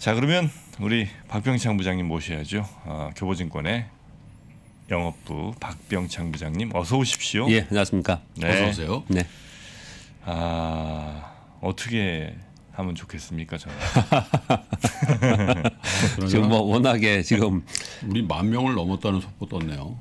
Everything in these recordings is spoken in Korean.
자 그러면 우리 박병창 부장님 모셔야죠. 어, 교보증권의 영업부 박병창 부장님 어서 오십시오. 예, 안녕하십니까. 네. 어서 오세요. 네. 아 어떻게 하면 좋겠습니까, 저는. 지금 뭐 워낙에 지금 우리 만 명을 넘었다는 속보 떴네요.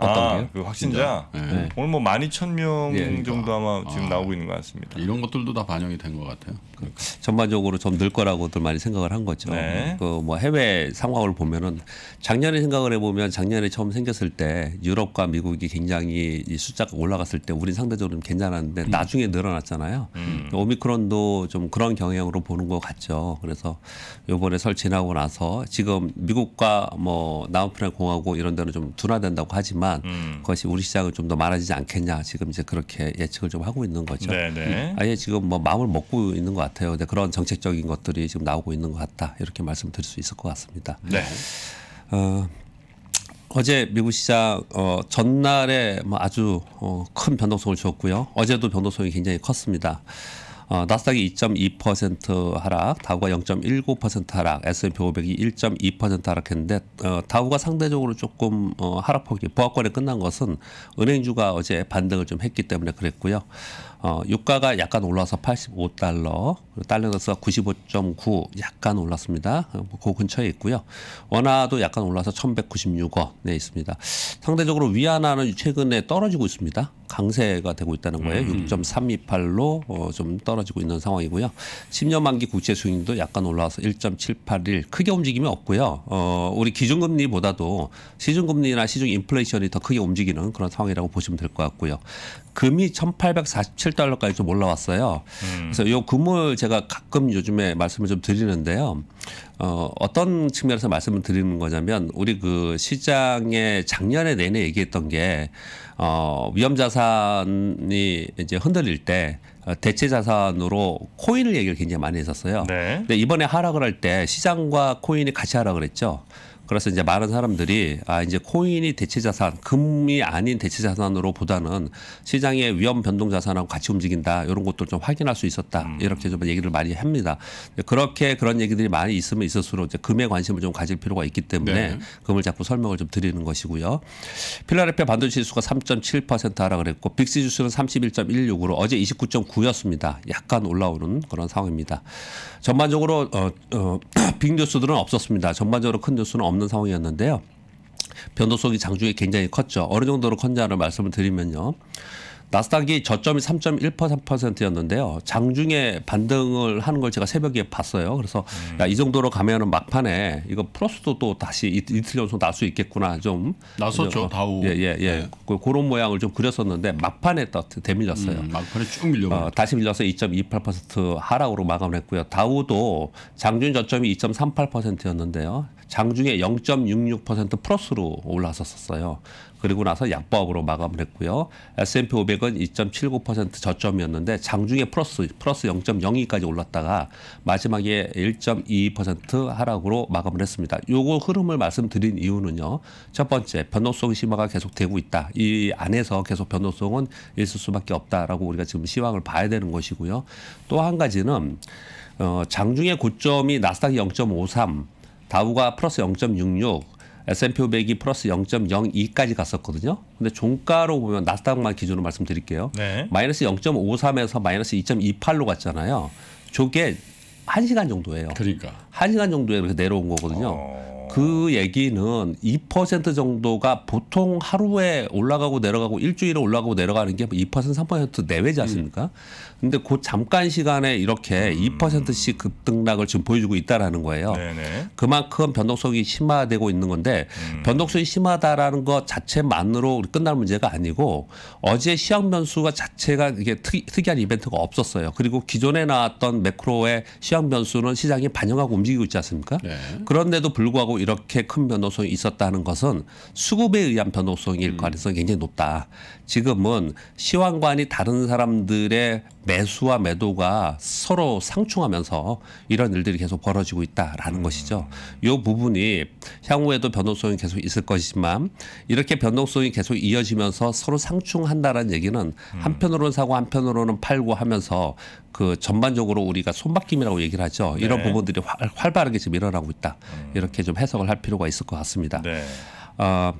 어떤 아, 그 확진자 네. 네. 오늘 뭐 12,000명 예, 그러니까. 정도 아마 지금 아, 나오고 있는 것 같습니다. 이런 것들도 다 반영이 된 것 같아요. 그러니까. 전반적으로 좀 늘 거라고들 많이 생각을 한 거죠. 네. 그뭐 해외 상황을 보면은 작년에 생각을 해보면 작년에 처음 생겼을 때 유럽과 미국이 굉장히 이 숫자가 올라갔을 때 우린 상대적으로 좀 괜찮았는데 음. 나중에 늘어났잖아요. 음. 오미크론도 좀 그런 경향으로 보는 것 같죠. 그래서 요번에 설 지나고 나서 지금 미국과 뭐나아프리 공화국 이런 데는 좀 둔화된다고 하지만 있지만 음. 그것이 우리 시장을 좀더 많아지지 않겠냐 지금 이제 그렇게 예측을 좀 하고 있는 거죠. 네네. 네. 아예 지금 뭐 마음을 먹고 있는 것 같아요. 근데 그런 정책적인 것들이 지금 나오고 있는 것 같다 이렇게 말씀드릴 수 있을 것 같습니다. 네. 어, 어제 미국 시장 어, 전날에 뭐 아주 어, 큰 변동성을 주었고요. 어제도 변동성이 굉장히 컸습니다. 어, 나스닥이 2.2% 하락, 다우가 0.19% 하락, S&P 500이 1.2% 하락했는데 어, 다우가 상대적으로 조금 어, 하락폭이 보합권에 끝난 것은 은행주가 어제 반등을 좀 했기 때문에 그랬고요. 어, 유가가 약간 올라서 85달러, 달러가서 95.9 약간 올랐습니다. 어, 그 근처에 있고요. 원화도 약간 올라서 1196원에 있습니다. 상대적으로 위안화는 최근에 떨어지고 있습니다. 강세가 되고 있다는 거예요. 음. 6.328로 어, 좀 떨어지고 있는 상황이고요. 10년 만기 국채 수익도 약간 올라와서 1.781 크게 움직임이 없고요. 어, 우리 기준금리보다도 시중금리나 시중 인플레이션이 더 크게 움직이는 그런 상황이라고 보시면 될 것 같고요. 금이 1847 7달러까지 좀 올라왔어요. 음. 그래서 요 금을 제가 가끔 요즘에 말씀을 좀 드리는데요. 어, 어떤 측면에서 말씀을 드리는 거냐면 우리 그 시장에 작년에 내내 얘기했던 게 어, 위험 자산이 이제 흔들릴 때 어, 대체 자산으로 코인을 얘기를 굉장히 많이 했었어요. 네. 근데 이번에 하락을 할 때 시장과 코인이 같이 하락을 했죠. 그래서 이제 많은 사람들이 아 이제 코인이 대체 자산, 금이 아닌 대체 자산으로 보다는 시장의 위험 변동 자산하고 같이 움직인다 이런 것도 좀 확인할 수 있었다 음. 이렇게 좀 얘기를 많이 합니다. 그렇게 그런 얘기들이 많이 있으면 있을수록 이제 금에 관심을 좀 가질 필요가 있기 때문에 네. 금을 자꾸 설명을 좀 드리는 것이고요. 필라델피아 반도체 지수가 3.7% 하라 그랬고 빅스 지수는 31.16으로 어제 29.9였습니다. 약간 올라오는 그런 상황입니다. 전반적으로 어, 어, 빅 뉴스들은 없었습니다. 전반적으로 큰 뉴스는 없는. 없는 상황이었는데요. 변동성이 장중에 굉장히 컸죠. 어느 정도로 컸냐를 말씀을 드리면요. 나스닥이 저점이 3.1%였는데요. 장중에 반등을 하는 걸 제가 새벽에 봤어요. 그래서 음. 야이 정도로 가면은 막판에 이거 플러스도 또 다시 이, 틀 연속 날 수 있겠구나 좀 나섰죠 다우 예 예예 예, 예, 네. 그, 그런 모양을 좀 그렸었는데 막판에 또 대밀렸어요. 음, 막판에 쭉 밀려. 어, 다시 밀려서 2.28% 하락으로 마감했고요. 을 다우도 장중 저점이 2.38%였는데요. 장중에 0.66% 플러스로 올라섰었어요. 그리고 나서 약보하고로 마감을 했고요. S&P 500은 2.79% 저점이었는데 장중에 플러스 플러스 0.02까지 올랐다가 마지막에 1.22% 하락으로 마감을 했습니다. 요거 흐름을 말씀드린 이유는요. 첫 번째 변동성 심화가 계속되고 있다. 이 안에서 계속 변동성은 있을 수밖에 없다라고 우리가 지금 시황을 봐야 되는 것이고요. 또 한 가지는 어, 장중에 고점이 나스닥이 0.53, 다우가 플러스 0.66, S&P 500이 플러스 0.02까지 갔었거든요. 근데 종가로 보면 나스닥만 기준으로 말씀드릴게요. 네. 마이너스 0.53에서 마이너스 2.28로 갔잖아요. 저게 1시간 정도예요. 그러니까. 1시간 정도에 이렇게 내려온 거거든요. 어... 그 얘기는 2% 정도가 보통 하루에 올라가고 내려가고 일주일에 올라가고 내려가는 게 2%, 3% 내외지 음. 않습니까? 음. 근데 그 잠깐 시간에 이렇게 음. 2%씩 급등락을 지금 보여주고 있다라는 거예요. 네네. 그만큼 변동성이 심화되고 있는 건데 음. 변동성이 심하다라는 것 자체만으로 끝날 문제가 아니고 어제 시황 변수가 자체가 이게 특이, 특이한 이벤트가 없었어요. 그리고 기존에 나왔던 매크로의 시황 변수는 시장이 반영하고 움직이고 있지 않습니까? 네. 그런데도 불구하고 이렇게 큰변호성이 있었다는 것은 수급에 의한 변호성일 음. 가능성이 굉장히 높다. 지금은 시황관이 다른 사람들의 매수와 매도가 서로 상충하면서 이런 일들이 계속 벌어지고 있다라는 음. 것이죠. 이 부분이 향후에도 변호성이 계속 있을 것이지만 이렇게 변동성이 계속 이어지면서 서로 상충한다라는 얘기는 음. 한편으로는 사고 한편으로는 팔고 하면서 그 전반적으로 우리가 손바뀜이라고 얘기를 하죠. 이런 네. 부분들이 활, 발하게 지금 일어나고 있다. 음. 이렇게 좀 해석을 할 필요가 있을 것 같습니다. 네. 어,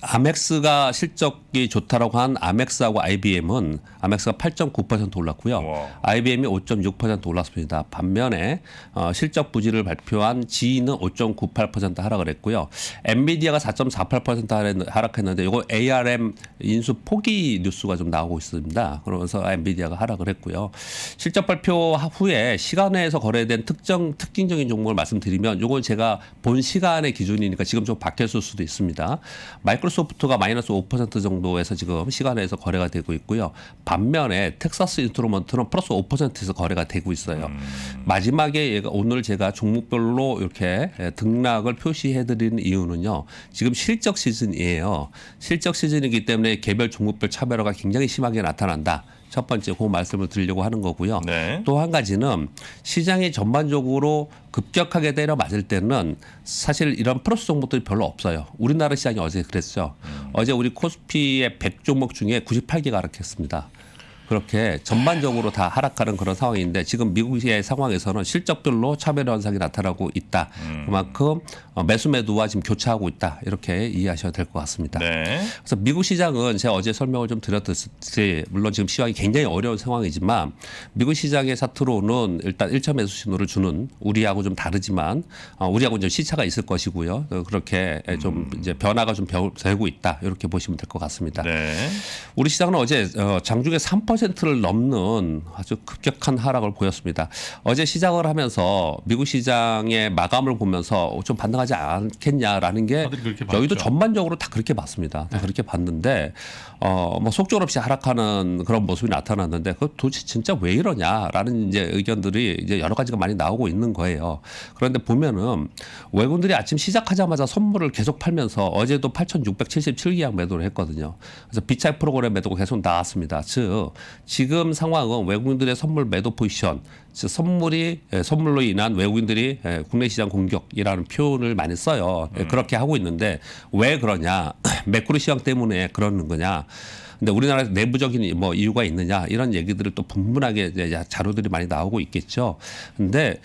아멕스가 실적이 좋다라고 한 아멕스하고 IBM은 아멕스가 8.9% 올랐고요. 와. IBM이 5.6% 올랐습니다. 반면에 어, 실적 부지를 발표한 GE는 5.98% 하락을 했고요. 엔비디아가 4.48% 하락했는데 이거 ARM 인수 포기 뉴스가 좀 나오고 있습니다. 그러면서 엔비디아가 하락을 했고요. 실적 발표 후에 시간에서 거래된 특정 특징적인 종목을 말씀드리면 이건 제가 본 시간의 기준이니까 지금 좀 바뀌었을 수도 있습니다. 마이 마이크로소프트가 마이너스 5% 정도에서 지금 시간에서 거래가 되고 있고요. 반면에 텍사스 인트루먼트는 플러스 5%에서 거래가 되고 있어요. 음. 마지막에 오늘 제가 종목별로 이렇게 예, 등락을 표시해 드리는 이유는요. 지금 실적 시즌이에요. 실적 시즌이기 때문에 개별 종목별 차별화가 굉장히 심하게 나타난다. 첫 번째 그 말씀을 드리려고 하는 거고요. 네. 또한 가지는 시장이 전반적으로 급격하게 때려 맞을 때는 사실 이런 플러스 종목들이 별로 없어요. 우리나라 시장이 어제 그랬죠. 음. 어제 우리 코스피의 100종목 중에 98개가 하락했습니다. 그렇게 전반적으로 다 하락하는 그런 상황인데 지금 미국의 상황에서는 실적별로 차별 현상이 나타나고 있다. 음. 그만큼 어, 매수 매도와 지금 교차하고 있다. 이렇게 이해하셔야 될 것 같습니다. 네. 그래서 미국 시장은 제가 어제 설명을 좀 드렸듯이 물론 지금 시황이 굉장히 어려운 상황이지만 미국 시장의 사투로는 일단 1차 매수 신호를 주는 우리하고 좀 다르지만 어, 우리하고 좀 시차가 있을 것이고요. 어, 그렇게 좀 음. 이제 변화가 좀 되고 있다. 이렇게 보시면 될 것 같습니다. 네. 우리 시장은 어제 장중에 3% 10%를 넘는 아주 급격한 하락을 보였습니다. 어제 시작을 하면서 미국 시장의 마감을 보면서 어, 좀 반등하지 않겠냐라는 게 여의도 전반적으로 다 그렇게 봤습니다. 다 네. 그렇게 봤는데 어, 뭐 속절 없이 하락하는 그런 모습이 나타났는데 그 도대체 진짜 왜 이러냐라는 이제 의견들이 이제 여러 가지가 많이 나오고 있는 거예요. 그런데 보면은 외국인들이 아침 시작하자마자 선물을 계속 팔면서 어제도 8,677계약 매도를 했거든요. 그래서 비차익 프로그램 매도가 계속 나왔습니다. 즉 지금 상황은 외국인들의 선물 매도 포지션 즉 선물이 예, 선물로 인한 외국인들이 예, 국내 시장 공격이라는 표현을 많이 써요. 예, 음. 그렇게 하고 있는데 왜 그러냐? 매크로 시장 때문에 그러는 거냐? 근데 우리나라 내부적인 뭐 이유가 있느냐 이런 얘기들을 또 분분하게 자료들이 많이 나오고 있겠죠. 근데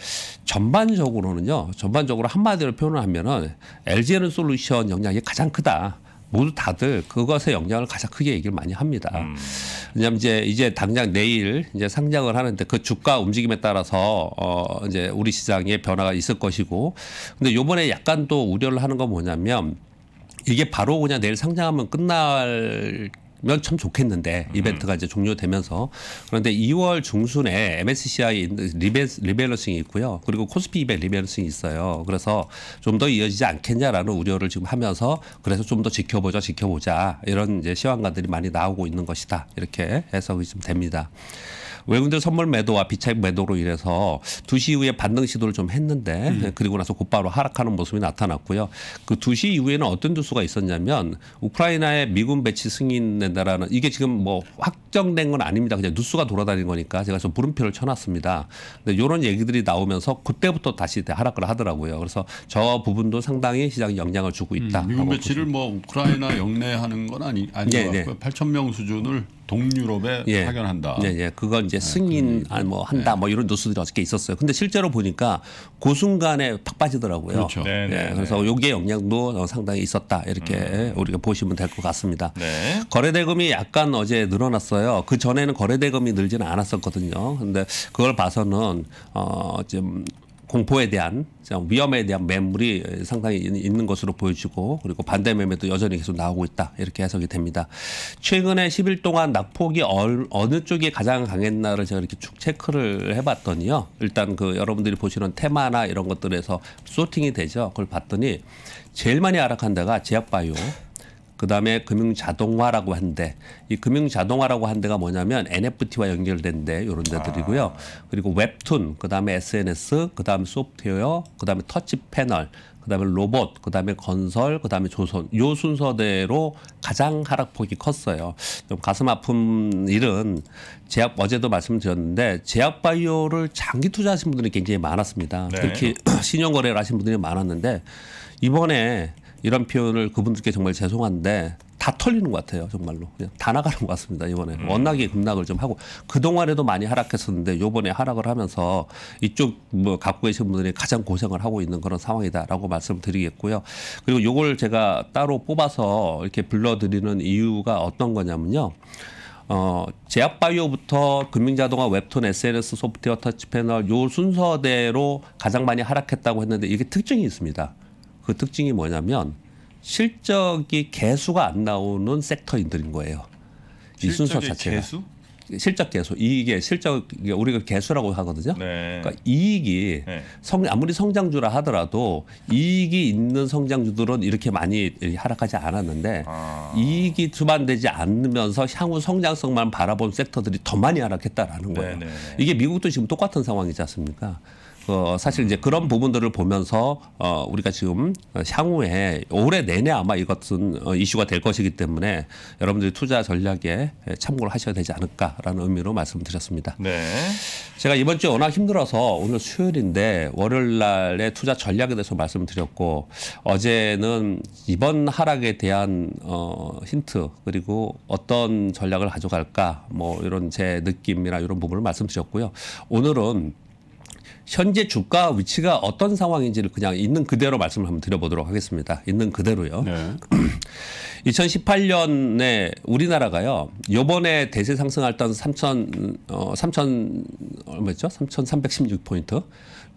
전반적으로는요. 전반적으로 한마디로 표현을 하면은 LG 에너 솔루션 영향이 가장 크다. 모두 다들 그것의 영향을 가장 크게 얘기를 많이 합니다. 음. 왜냐하면 이제 이제 당장 내일 이제 상장을 하는데 그 주가 움직임에 따라서 어 이제 우리 시장에 변화가 있을 것이고, 근데 요번에 약간 또 우려를 하는 건 뭐냐면 이게 바로 그냥 내일 상장하면 끝날 면참 좋겠는데 음. 이벤트가 이제 종료되면서 그런데 2월 중순에 MSCI 리밸런싱이 있고요. 그리고 코스피 이벤 리밸런싱이 있어요. 그래서 좀 더 이어지지 않겠냐라는 우려를 지금 하면서 그래서 좀 더 지켜보자 지켜보자 이런 이제 시황관들이 많이 나오고 있는 것이다. 이렇게 해석이 좀 됩니다. 외국인들 선물 매도와 비차익 매도로 인해서 두시 이후에 반등 시도를 좀 했는데 음. 네, 그리고 나서 곧바로 하락하는 모습이 나타났고요. 그두시 이후에는 어떤 뉴스가 있었냐면 우크라이나의 미군 배치 승인된다라는 이게 지금 뭐 확정된 건 아닙니다. 그냥 뉴스가 돌아다니는 거니까 제가 좀 물음표를 쳐놨습니다. 근데 이런 얘기들이 나오면서 그때부터 다시 하락을 하더라고요. 그래서 저 부분도 상당히 시장에 영향을 주고 있다. 음, 미군 배치를 뭐 우크라이나 영내하는 건 아니 아닌 네, 것 네. 같고요. 8천 명 수준을 동유럽에 예. 파견한다. 예, 예. 그건 이제 아, 승인 그 아, 뭐 예. 한다 네. 뭐 이런 뉴스들이 어저께 있었어요. 근데 실제로 보니까 그 순간에 팍 빠지더라고요. 그렇죠. 네, 네, 예. 네. 그래서 요게 영향도 상당히 있었다. 이렇게 음. 우리가 보시면 될 것 같습니다. 네. 거래대금이 약간 어제 늘어났어요. 그 전에는 거래대금이 늘지는 않았었거든요. 근데 그걸 봐서는 어, 지금 공포에 대한 위험에 대한 매물이 상당히 있는 것으로 보여지고 그리고 반대 매매도 여전히 계속 나오고 있다 이렇게 해석이 됩니다. 최근에 10일 동안 낙폭이 어느 쪽이 가장 강했나를 제가 이렇게 쭉 체크를 해봤더니요. 일단 그 여러분들이 보시는 테마나 이런 것들에서 소팅이 되죠. 그걸 봤더니 제일 많이 하락한 데가 제약바이오 그다음에 금융 자동화라고 한데 이 금융 자동화라고 한 데가 뭐냐면 NFT와 연결된 데요런 데들이고요. 아. 그리고 웹툰, 그다음에 SNS, 그다음에 소프트웨어, 그다음에 터치 패널 그다음에 로봇, 그다음에 건설, 그다음에 조선 요 순서대로 가장 하락폭이 컸어요. 좀 가슴 아픈 일은 제약 어제도 말씀드렸는데 제약 바이오를 장기 투자하신 분들이 굉장히 많았습니다. 네. 특히 신용 거래를 하신 분들이 많았는데 이번에 이런 표현을 그분들께 정말 죄송한데 다 털리는 것 같아요 정말로 그냥 다 나가는 것 같습니다 이번에 음. 원나기 급락을 좀 하고 그 동안에도 많이 하락했었는데 요번에 하락을 하면서 이쪽 뭐 갖고 계신 분들이 가장 고생을 하고 있는 그런 상황이다라고 말씀드리겠고요 그리고 요걸 제가 따로 뽑아서 이렇게 불러드리는 이유가 어떤 거냐면요. 어, 제약바이오부터 금융자동화 웹툰 SNS 소프트웨어 터치패널 요 순서대로 가장 많이 하락했다고 했는데 이게 특징이 있습니다. 그 특징이 뭐냐면 실적이 개수가 안 나오는 섹터인들인 거예요. 이 순서 자체가. 개수? 실적 개수 이게 실적 우리가 개수라고 하거든요. 네. 그러니까 이익이 네. 성, 아무리 성장주라 하더라도 이익이 있는 성장주들은 이렇게 많이 하락하지 않았는데 아. 이익이 주반되지 않으면서 향후 성장성만 바라본 섹터들이 더 많이 하락했다라는 거예요. 네, 네, 네. 이게 미국도 지금 똑같은 상황이지 않습니까? 어, 사실 이제 그런 부분들을 보면서 어, 우리가 지금 향후에 올해 내내 아마 이것은 어, 이슈가 될 것이기 때문에 여러분들이 투자 전략에 참고를 하셔야 되지 않을까라는 의미로 말씀드렸습니다. 네. 제가 이번 주에 워낙 힘들어서 오늘 수요일인데 월요일 날에 투자 전략에 대해서 말씀드렸고 어제는 이번 하락에 대한 어, 힌트 그리고 어떤 전략을 가져갈까 뭐 이런 제 느낌이나 이런 부분을 말씀드렸고요. 오늘은 현재 주가 위치가 어떤 상황인지를 그냥 있는 그대로 말씀을 한번 드려보도록 하겠습니다. 있는 그대로요. 네. 2018년에 우리나라가요. 요번에 대세 상승했던 3 0 0 0어3 0 0 0 얼마였죠? 3,316 포인트.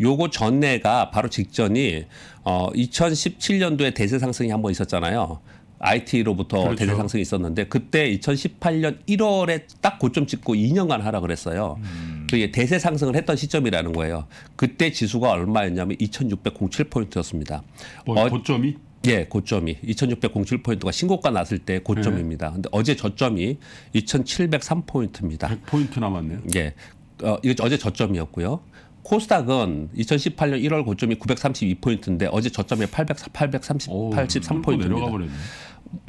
요거 전내가 바로 직전이 어 2017년도에 대세 상승이 한번 있었잖아요. IT로부터 그렇죠. 대세 상승이 있었는데 그때 2018년 1월에 딱 고점 찍고 2년간 하라 그랬어요. 음. 그 대세 상승을 했던 시점이라는 거예요. 그때 지수가 얼마였냐면 2,607포인트였습니다. 뭐, 어, 어, 고점이? 예, 고점이 2,607포인트가 신고가 났을 때 고점입니다. 네. 근데 어제 저점이 2,703포인트입니다. 100포인트 남았네요. 예. 어, 이거 어제 저점이었고요. 코스닥은 2018년 1월 고점이 932포인트인데 어제 저점이 800, 833포인트입니다.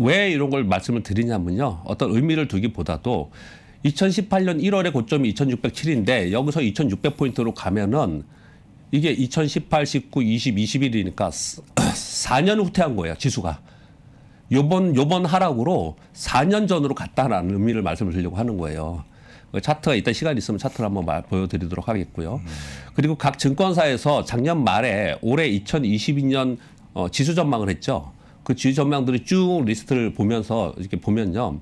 왜 이런 걸 말씀을 드리냐면요. 어떤 의미를 두기보다도 2018년 1월에 고점이 2,607인데 여기서 2,600포인트로 가면은 이게 2018, 19, 20, 21이니까 4년 후퇴한 거예요. 지수가. 요번 요번 하락으로 4년 전으로 갔다라는 의미를 말씀을 드리려고 하는 거예요. 그 차트가 일단 시간 있으면 차트를 한번 마, 보여드리도록 하겠고요. 그리고 각 증권사에서 작년 말에 올해 2022년 어, 지수 전망을 했죠. 그 지수 전망들이 쭉 리스트를 보면서 이렇게 보면요.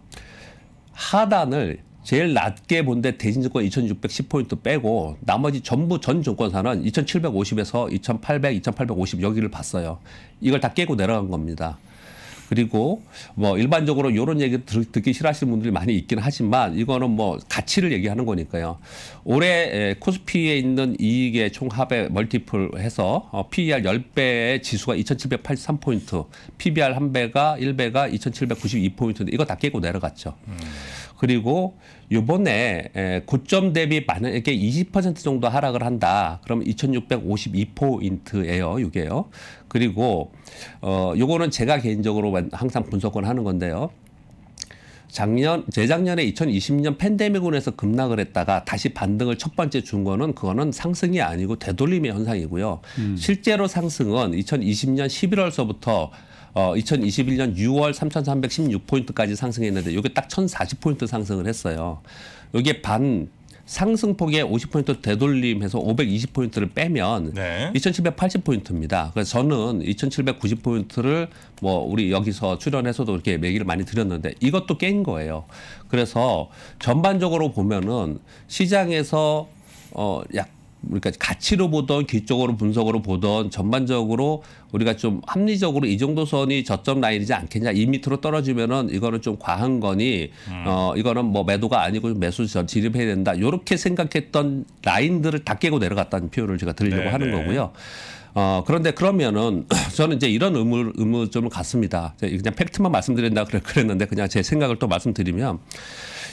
하단을 제일 낮게 본데 대진증권 2610포인트 빼고 나머지 전부 전증권사는 2750에서 2800, 2850 여기를 봤어요. 이걸 다 깨고 내려간 겁니다. 그리고 뭐 일반적으로 이런 얘기 듣기 싫어하시는 분들이 많이 있긴 하지만 이거는 뭐 가치를 얘기하는 거니까요. 올해 코스피에 있는 이익의 총합에 멀티플 해서 어, PER 10배의 지수가 2783포인트, PBR 1배가 1배가 2792포인트인데 이거 다 깨고 내려갔죠. 음. 그리고 요번에 9점 대비 만약에 20% 정도 하락을 한다. 그럼 2652포인트예요. 요게요. 그리고 어 요거는 제가 개인적으로 항상 분석을 하는 건데요. 작년 재작년에 2020년 팬데믹으로해서 급락을 했다가 다시 반등을 첫 번째 준 거는 그거는 상승이 아니고 되돌림의 현상이고요. 음. 실제로 상승은 2020년 11월서부터 어, 2021년 6월 3,316포인트까지 상승했는데 이게 딱 1,040포인트 상승을 했어요. 이게 반 상승폭의 50포인트 되돌림해서 520포인트를 빼면 네. 2,780포인트입니다. 그래서 저는 2,790포인트를 뭐 우리 여기서 출연해서도 이렇게 매기를 많이 드렸는데 이것도 깬 거예요. 그래서 전반적으로 보면은 시장에서 어, 약 그러니까 가치로 보던 기적으로 분석으로 보던 전반적으로 우리가 좀 합리적으로 이 정도 선이 저점 라인이지 않겠냐 이 밑으로 떨어지면은 이거는 좀 과한 거니 음. 어 이거는 뭐 매도가 아니고 매수 진입해야 된다 요렇게 생각했던 라인들을 다 깨고 내려갔다는 표현을 제가 드리려고 네 하는 네. 거고요. 어, 그런데 그러면은 저는 이제 이런 의무, 의무점을 갖습니다. 그냥 팩트만 말씀드린다 그랬는데 그냥 제 생각을 또 말씀드리면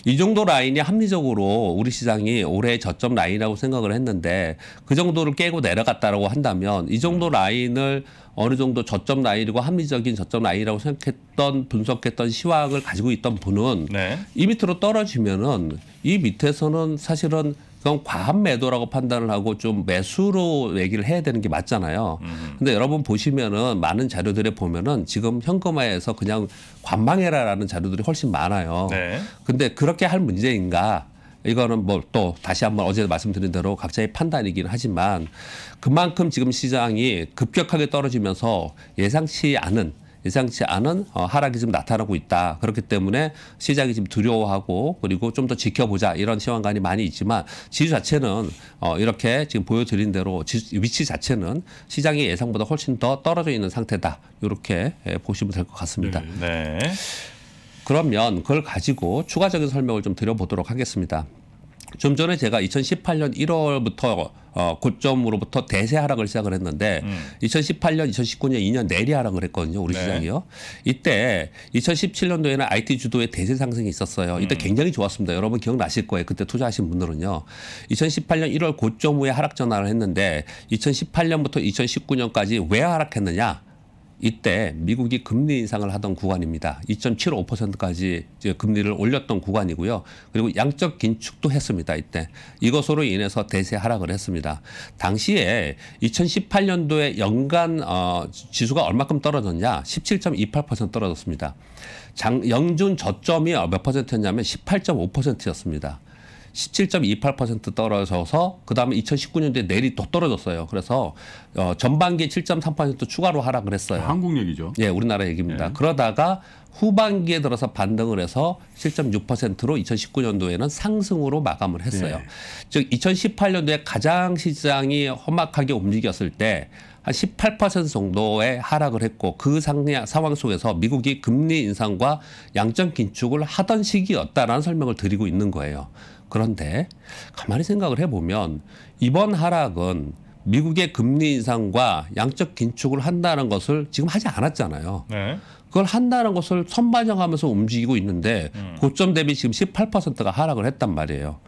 이 정도 라인이 합리적으로 우리 시장이 올해 저점 라인이라고 생각을 했는데 그 정도를 깨고 내려갔다라고 한다면 이 정도 네. 라인을 어느 정도 저점 라인이고 합리적인 저점 라인이라고 생각했던 분석했던 시황을 가지고 있던 분은 네. 이 밑으로 떨어지면은 이 밑에서는 사실은 그건 과한 매도라고 판단을 하고 좀 매수로 얘기를 해야 되는 게 맞잖아요. 음. 근데 여러분 보시면은 많은 자료들에 보면은 지금 현금화에서 그냥 관망해라라는 자료들이 훨씬 많아요. 네. 근데 그렇게 할 문제인가? 이거는 뭐 또 다시 한번 어제 말씀드린 대로 각자의 판단이긴 하지만 그만큼 지금 시장이 급격하게 떨어지면서 예상치 않은 예상치 않은 어, 하락이 좀 나타나고 있다. 그렇기 때문에 시장이 지금 두려워하고 그리고 좀 더 지켜보자 이런 시황관이 많이 있지만 지수 자체는 어, 이렇게 지금 보여드린 대로 위치 자체는 시장의 예상보다 훨씬 더 떨어져 있는 상태다. 이렇게 예, 보시면 될 것 같습니다. 네. 네. 그러면 그걸 가지고 추가적인 설명을 좀 드려보도록 하겠습니다. 좀 전에 제가 2018년 1월부터 어, 고점으로부터 대세 하락을 시작을 했는데 음. 2018년, 2019년 2년 내리 하락을 했거든요. 우리 네. 시장이요. 이때 2017년도에는 IT 주도의 대세 상승이 있었어요. 이때 음. 굉장히 좋았습니다. 여러분 기억나실 거예요. 그때 투자하신 분들은요. 2018년 1월 고점 후에 하락 전환을 했는데 2018년부터 2019년까지 왜 하락했느냐? 이때 미국이 금리 인상을 하던 구간입니다. 2.75%까지 금리를 올렸던 구간이고요. 그리고 양적 긴축도 했습니다. 이때 이것으로 인해서 대세 하락을 했습니다. 당시에 2018년도에 연간 어, 지수가 얼마큼 떨어졌냐? 17.28% 떨어졌습니다. 장, 영준 저점이 몇 퍼센트였냐면 18.5%였습니다. 17.28% 떨어져서 그다음에 2019년도에 내리 또 떨어졌어요. 그래서 어, 전반기에 7.3% 추가로 하락을 했어요. 한국 얘기죠. 예, 우리나라 얘기입니다. 예. 그러다가 후반기에 들어서 반등을 해서 7.6%로 2019년도에는 상승으로 마감을 했어요. 예. 즉 2018년도에 가장 시장이 험악하게 움직였을 때 한 18% 정도의 하락을 했고 그상 상황 속에서 미국이 금리 인상과 양적 긴축을 하던 시기였다라는 설명을 드리고 있는 거예요. 그런데 가만히 생각을 해보면 이번 하락은 미국의 금리 인상과 양적 긴축을 한다는 것을 지금 하지 않았잖아요. 네. 그걸 한다는 것을 선반영하면서 움직이고 있는데 음. 고점 대비 지금 18%가 하락을 했단 말이에요.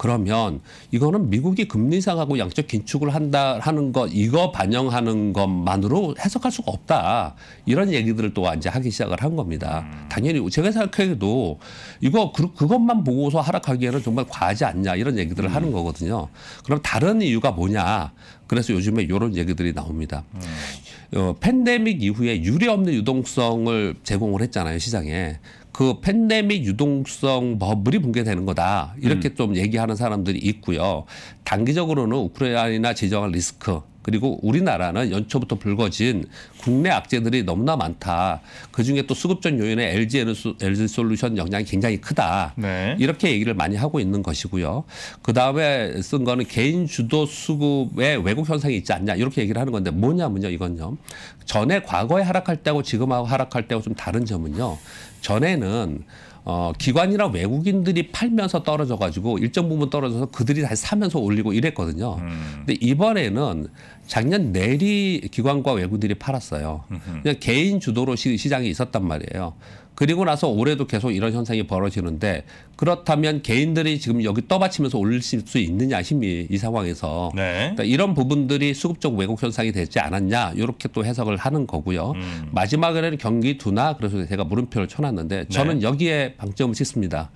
그러면 이거는 미국이 금리 상하고 양적 긴축을 한다 하는 것 이거 반영하는 것만으로 해석할 수가 없다 이런 얘기들을 또 이제 하기 시작을 한 겁니다. 음. 당연히 제가 생각해도 이거 그, 그것만 보고서 하락하기에는 정말 과하지 않냐 이런 얘기들을 음. 하는 거거든요. 그럼 다른 이유가 뭐냐? 그래서 요즘에 이런 얘기들이 나옵니다. 음. 어, 팬데믹 이후에 유례 없는 유동성을 제공을 했잖아요 시장에. 그 팬데믹 유동성 버블이 붕괴되는 거다. 이렇게 음. 좀 얘기하는 사람들이 있고요. 단기적으로는 우크라이나 지정할 리스크 그리고 우리나라는 연초부터 불거진 국내 악재들이 너무나 많다. 그중에 또 수급전 요인의 LG 에너솔루션 영향이 굉장히 크다. 네. 이렇게 얘기를 많이 하고 있는 것이고요. 그다음에 쓴 거는 개인 주도 수급의 왜곡 현상이 있지 않냐 이렇게 얘기를 하는 건데 뭐냐면요. 이건요. 전에 과거에 하락할 때하고 지금하고 하락할 때하고 좀 다른 점은요. 전에는 어, 기관이나 외국인들이 팔면서 떨어져 가지고 일정 부분 떨어져서 그들이 다시 사면서 올리고 이랬거든요. 음. 근데 이번에는 작년 내리 기관과 외국인들이 팔았어요. 음흠. 그냥 개인 주도로 시, 장이 있었단 말이에요. 그리고 나서 올해도 계속 이런 현상이 벌어지는데 그렇다면 개인들이 지금 여기 떠받치면서 올릴 수 있느냐 심이이 상황에서 네. 그러니까 이런 부분들이 수급적 왜곡 현상이 되지 않았냐 이렇게 또 해석을 하는 거고요. 음. 마지막에는 경기 둔화 그래서 제가 물음표를 쳐놨는데 네. 저는 네. 여기에 방점을 찍습니다.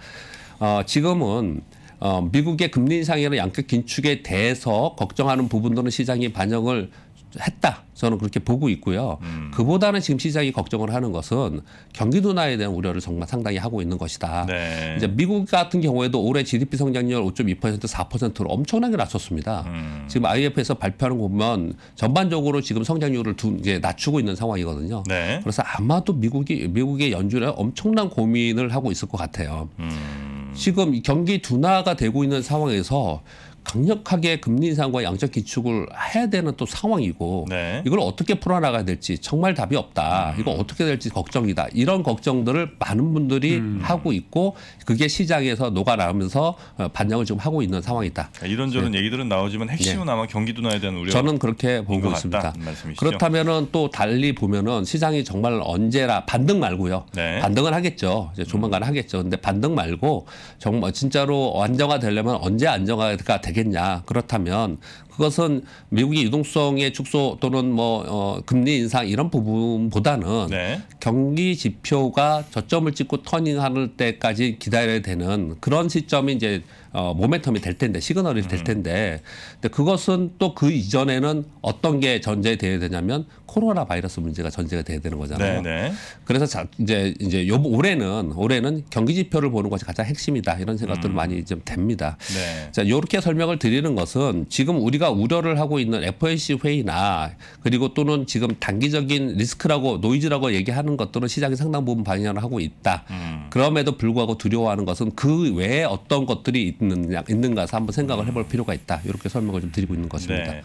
어, 지금은 어, 미국의 금리 인상이나 양극 긴축에 대해서 걱정하는 부분들은 시장이 반영을 했다. 저는 그렇게 보고 있고요. 음. 그보다는 지금 시장이 걱정을 하는 것은 경기 둔화에 대한 우려를 정말 상당히 하고 있는 것이다. 네. 이제 미국 같은 경우에도 올해 GDP 성장률 5.2% 4%로 엄청나게 낮췄습니다. 음. 지금 IMF에서 발표하는 거 보면 전반적으로 지금 성장률을 두, 이제 낮추고 있는 상황이거든요. 네. 그래서 아마도 미국이 미국의 연준에 엄청난 고민을 하고 있을 것 같아요. 음. 지금 경기 둔화가 되고 있는 상황에서 강력하게 금리 인상과 양적 기축을 해야 되는 또 상황이고 네. 이걸 어떻게 풀어나가야 될지 정말 답이 없다. 음. 이거 어떻게 될지 걱정이다. 이런 걱정들을 많은 분들이 음. 하고 있고 그게 시장에서 녹아나면서 어, 반영을 지금 하고 있는 상황이다. 그러니까 이런저런 네. 얘기들은 나오지만 핵심은 네. 아마 경기 둔화에 대한 우려. 저는 그렇게 보고 있습니다. 그렇다면은 또 달리 보면은 시장이 정말 언제나 반등 말고요. 네. 반등을 하겠죠. 이제 조만간 음. 하겠죠. 근데 반등 말고 정말 진짜로 안정화 되려면 언제 안정화가 되 되겠냐. 그렇다면 그것은 미국이 유동성의 축소 또는 뭐 어, 금리 인상 이런 부분보다는 네. 경기 지표가 저점을 찍고 터닝하는 때까지 기다려야 되는 그런 시점이 이제 어, 모멘텀이 될 텐데 시그널이 될 음. 텐데 근데 그것은 또 그 이전에는 어떤 게 전제돼야 에 되냐면 코로나 바이러스 문제가 전제가 돼야 되는 거잖아요. 네네. 네. 그래서 자, 이제 이제 요 올해는 올해는 경기 지표를 보는 것이 가장 핵심이다 이런 생각들 음. 많이 좀 됩니다. 네. 자 이렇게 설명을 드리는 것은 지금 우리가 우려를 하고 있는 FOMC 회의나 그리고 또는 지금 단기적인 리스크라고 노이즈라고 얘기하는 것들은 시장이 상당 부분 반영을 하고 있다. 음. 그럼에도 불구하고 두려워하는 것은 그 외에 어떤 것들이 있는 있느냐 있는가 서 한번 생각을 네. 해볼 필요가 있다. 이렇게 설명을 좀 드리고 있는 것 같습니다. 네.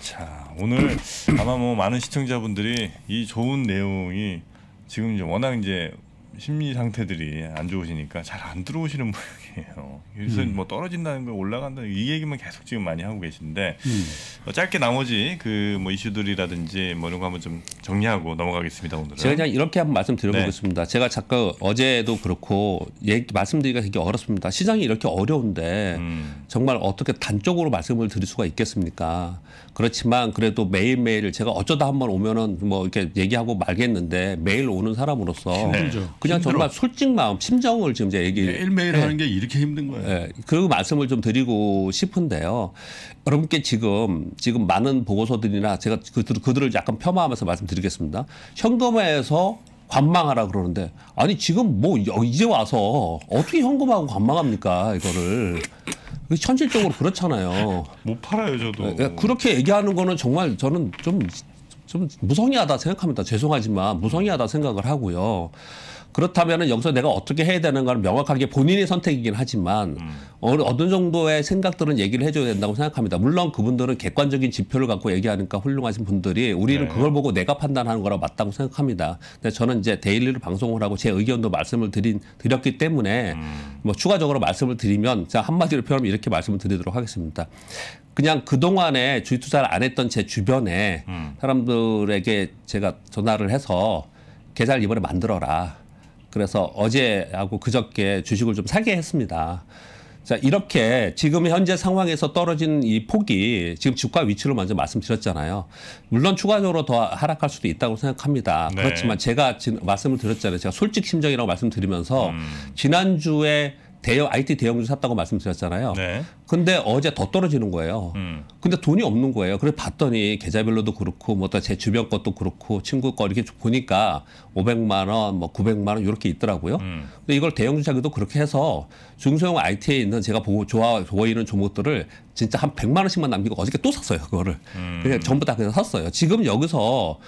자 오늘 아마 뭐 많은 시청자분들이 이 좋은 내용이 지금 이제 워낙 이제 심리 상태들이 안 좋으시니까 잘 안 들어오시는 모양 얘기예요. 요즘 음. 뭐 떨어진다는 걸 올라간다는 이 얘기만 계속 지금 많이 하고 계신데 음. 어, 짧게 나머지 그 뭐 이슈들이라든지 뭐 이런 거 한번 좀 정리하고 넘어가겠습니다 오늘은. 제가 그냥 이렇게 한번 말씀드려보겠습니다. 네. 제가 잠깐 어제도 그렇고 얘기, 말씀드리기가 되게 어렵습니다. 시장이 이렇게 어려운데 음. 정말 어떻게 단적으로 말씀을 드릴 수가 있겠습니까? 그렇지만 그래도 매일매일 제가 어쩌다 한번 오면은 뭐 이렇게 얘기하고 말겠는데 매일 오는 사람으로서 네. 그냥 힘들어. 정말 솔직 마음, 심정을 지금 이제 얘기 매일매일 네. 하는 게 이렇게 힘든 거예요. 네, 그 말씀을 좀 드리고 싶은데요. 여러분께 지금 지금 많은 보고서들이나 제가 그들, 그들을 약간 폄하하면서 말씀드리겠습니다. 현금화에서 관망하라 그러는데 아니 지금 뭐 어, 이제 와서 어떻게 현금하고 관망합니까 이거를 현실적으로 그렇잖아요. 못 팔아요 저도. 네, 네, 그렇게 얘기하는 거는 정말 저는 좀좀 좀 무성의하다 생각합니다. 죄송하지만 무성의하다 생각을 하고요. 그렇다면 여기서 내가 어떻게 해야 되는가는 명확하게 본인의 선택이긴 하지만 음. 어느, 어느 정도의 생각들은 얘기를 해줘야 된다고 생각합니다. 물론 그분들은 객관적인 지표를 갖고 얘기하니까 훌륭하신 분들이 우리는 네. 그걸 보고 내가 판단하는 거라 고 맞다고 생각합니다. 근데 저는 이제 데일리로 방송을 하고 제 의견도 말씀을 드린 드렸기 때문에 음. 뭐 추가적으로 말씀을 드리면 자 한마디로 표현하면 이렇게 말씀을 드리도록 하겠습니다. 그냥 그동안에 주식 투자를 안 했던 제 주변에 음. 사람들에게 제가 전화를 해서 계좌를 이번에 만들어라. 그래서 어제하고 그저께 주식을 좀 사게 했습니다. 자, 이렇게 지금 현재 상황에서 떨어진 이 폭이 지금 주가 위치를 먼저 말씀드렸잖아요. 물론 추가적으로 더 하락할 수도 있다고 생각합니다. 네. 그렇지만 제가 지금 말씀을 드렸잖아요. 제가 솔직 심정이라고 말씀드리면서 음. 지난주에 대형 IT 대형주 샀다고 말씀드렸잖아요. 네. 근데 어제 더 떨어지는 거예요. 음. 근데 돈이 없는 거예요. 그래서 봤더니 계좌별로도 그렇고 뭐제 다 주변 것도 그렇고 친구 거 이렇게 보니까 500만 원, 뭐 900만 원 이렇게 있더라고요. 음. 근데 이걸 대형주 사기도 그렇게 해서 중소형 IT에 있는 제가 보고 좋아 보이는 종목들을 진짜 한 100만 원씩만 남기고 어저께 또 샀어요. 그거를. 음. 그냥 전부 다 그냥 샀어요. 지금 여기서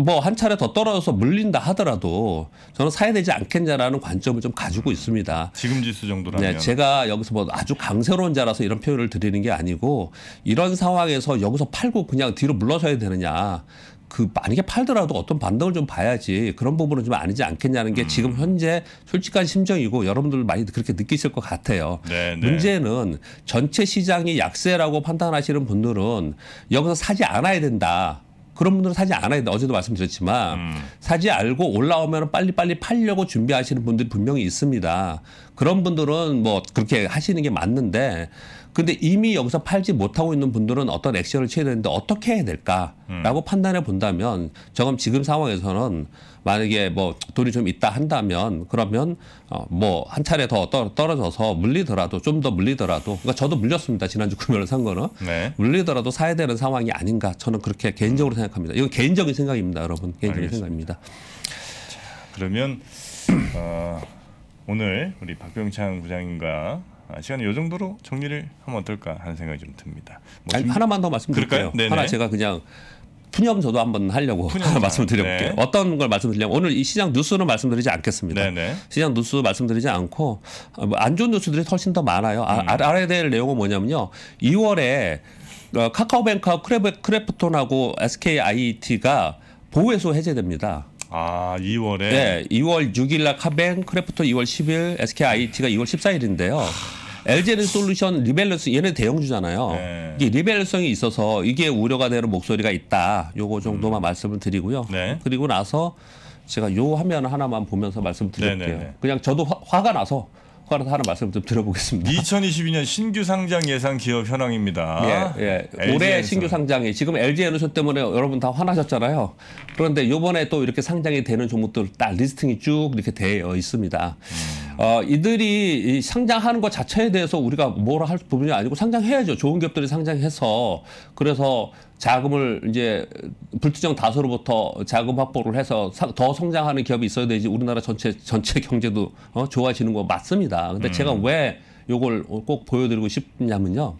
뭐한 차례 더 떨어져서 물린다 하더라도 저는 사야 되지 않겠냐라는 관점을 좀 가지고 있습니다. 지금 지수 정도라면. 네, 제가 여기서 뭐 아주 강세론자라서 이런 표현을 드리는 게 아니고 이런 상황에서 여기서 팔고 그냥 뒤로 물러서야 되느냐. 그 만약에 팔더라도 어떤 반등을 좀 봐야지 그런 부분은 좀 아니지 않겠냐는 게 음. 지금 현재 솔직한 심정이고 여러분들 많이 그렇게 느끼실 것 같아요. 네네. 네. 문제는 전체 시장이 약세라고 판단하시는 분들은 여기서 사지 않아야 된다. 그런 분들은 사지 않아야 된다. 어제도 말씀드렸지만 음. 사지 알고 올라오면 빨리빨리 팔려고 준비하시는 분들이 분명히 있습니다. 그런 분들은 뭐 그렇게 하시는 게 맞는데 근데 이미 여기서 팔지 못하고 있는 분들은 어떤 액션을 취해야 되는데 어떻게 해야 될까라고 음. 판단해 본다면 저건 지금 상황에서는 만약에 뭐 돈이 좀 있다 한다면 그러면 어뭐한 차례 더 떨어져서 물리더라도 좀 더 물리더라도 그러니까 저도 물렸습니다 지난주 금요일 산 거는 네. 물리더라도 사야 되는 상황이 아닌가 저는 그렇게 개인적으로 음. 생각합니다 이건 개인적인 생각입니다 여러분 개인적인 알겠습니다. 생각입니다 자, 그러면 어, 오늘 우리 박병창 부장님과 아, 시간이 요 정도로 정리를 하면 어떨까 하는 생각이 좀 듭니다. 뭐 아니, 하나만 더 말씀드릴까요? 하나 제가 그냥 푸념 저도 한번 하려고 하나 말씀드려볼게요. 네. 어떤 걸 말씀드리냐면 오늘 이 시장 뉴스는 말씀드리지 않겠습니다. 네네. 시장 뉴스 말씀드리지 않고 아, 뭐 안 좋은 뉴스들이 훨씬 더 많아요. 아, 음. 알아야 될 내용은 뭐냐면요. 2월에 어, 카카오뱅크와 크래프톤하고 SKIT가 보호해소 해제됩니다. 아, 2월에? 네, 2월 6일 날 카뱅, 크래프톤 2월 10일, SKIT가 2월 14일인데요. LG는 솔루션 리밸런스 얘네 대형주잖아요. 네. 이게 리밸런성이 있어서 이게 우려가 되는 목소리가 있다. 요거 정도만 음. 말씀을 드리고요. 네. 그리고 나서 제가 요 화면 하나만 보면서 말씀드릴게요. 네, 네, 네네네. 그냥 저도 화, 가 나서 화가 나서 하는 말씀 좀 드려보겠습니다. 2022년 신규 상장 예상 기업 현황입니다. 예, 예. 올해 신규 상장이 지금 LG 에너션 때문에 여러분 다 화나셨잖아요. 그런데 요번에 또 이렇게 상장이 되는 종목들 딱 리스팅이 쭉 이렇게 되어 있습니다. 음. 어, 이들이 이 상장하는 것 자체에 대해서 우리가 뭐라 할 부분이 아니고 상장해야죠. 좋은 기업들이 상장해서 그래서 자금을 이제 불투정 다수로부터 자금 확보를 해서 더 성장하는 기업이 있어야 되지 우리나라 전체 전체 경제도 어, 좋아지는 거 맞습니다. 근데 음. 제가 왜 요걸 꼭 보여드리고 싶냐면요.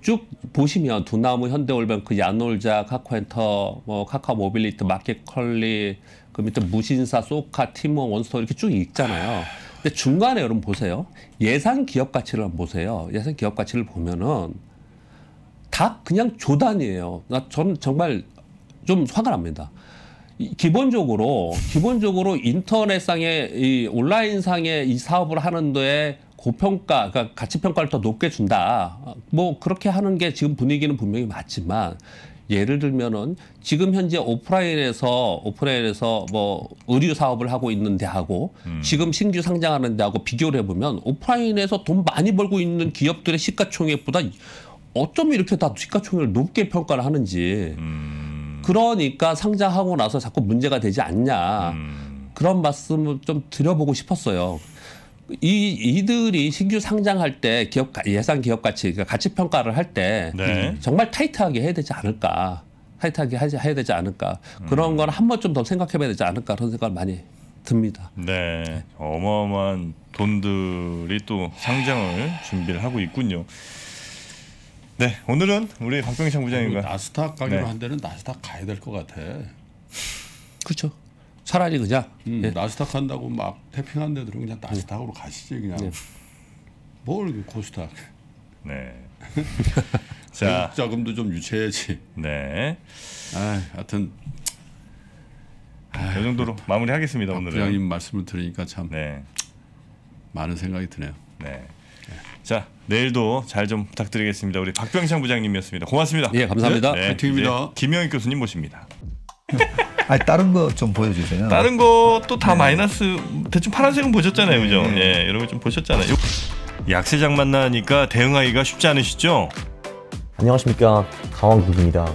쭉 보시면 두나무, 현대올뱅크, 그 야놀자, 카카오엔터, 뭐 카카오 모빌리티, 마켓컬리, 그 밑에 무신사, 소카, 팀원, 원스토 이렇게 쭉 있잖아요. 근데 중간에 여러분 보세요. 예상 기업 가치를 한번 보세요. 예상 기업 가치를 보면은 다 그냥 조단이에요. 나 저는 정말 좀 화가 납니다. 기본적으로 기본적으로 인터넷상의 이 온라인상의 이 사업을 하는데 고평가, 그러니까 가치 평가를 더 높게 준다. 뭐 그렇게 하는 게 지금 분위기는 분명히 맞지만 예를 들면은 지금 현재 오프라인에서 오프라인에서 뭐 의류 사업을 하고 있는 데하고 음. 지금 신규 상장하는 데하고 비교를 해보면 오프라인에서 돈 많이 벌고 있는 기업들의 시가총액보다 어쩜 이렇게 다 시가총액을 높게 평가를 하는지 음. 그러니까 상장하고 나서 자꾸 문제가 되지 않냐 음. 그런 말씀을 좀 드려보고 싶었어요. 이 이들이 신규 상장할 때 기업 예상 기업 가치 그러니까 가치 평가를 할때 네. 정말 타이트하게 해야 되지 않을까 타이트하게 하지, 해야 되지 않을까 그런 음. 건한 번쯤 더 생각해봐야 되지 않을까 그런 생각을 많이 듭니다. 네, 어마어마한 돈들이 또 상장을 준비를 하고 있군요. 네, 오늘은 우리 박병창 부장님과 나스닥 가기로 네. 한 데는 나스닥 가야 될 것 같아. 그렇죠. 차라리 그냥 음, 예. 나스닥 한다고 막 태핑한 데들 그냥 나스닥으로 가시지 그냥 예. 네. 뭘 코스닥 네. 자 자금도 좀 유치해야지. 네. 아, 하여튼 이 그 정도로 마무리하겠습니다 오늘은. 부장님 말씀을 들으니까 참 네. 많은 생각이 드네요. 네. 자 내일도 잘 좀 부탁드리겠습니다. 우리 박병창 부장님이었습니다. 고맙습니다. 예, 감사합니다. 네, 네. 파이니다 김영익 교수님 모십니다. 아니 다른 거 좀 보여주세요. 다른 것도 다 네. 마이너스 대충 파란색은 보셨잖아요, 그죠? 네. 예, 여러분 좀 보셨잖아요. 약세장 만나니까 대응하기가 쉽지 않으시죠? 안녕하십니까 강원국입니다.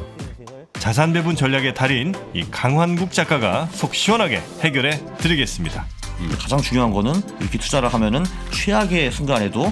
자산 배분 전략의 달인 이 강환국 작가가 속 시원하게 해결해 드리겠습니다. 음, 가장 중요한 거는 이렇게 투자를 하면은 최악의 순간에도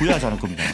후회하지 않을 겁니다.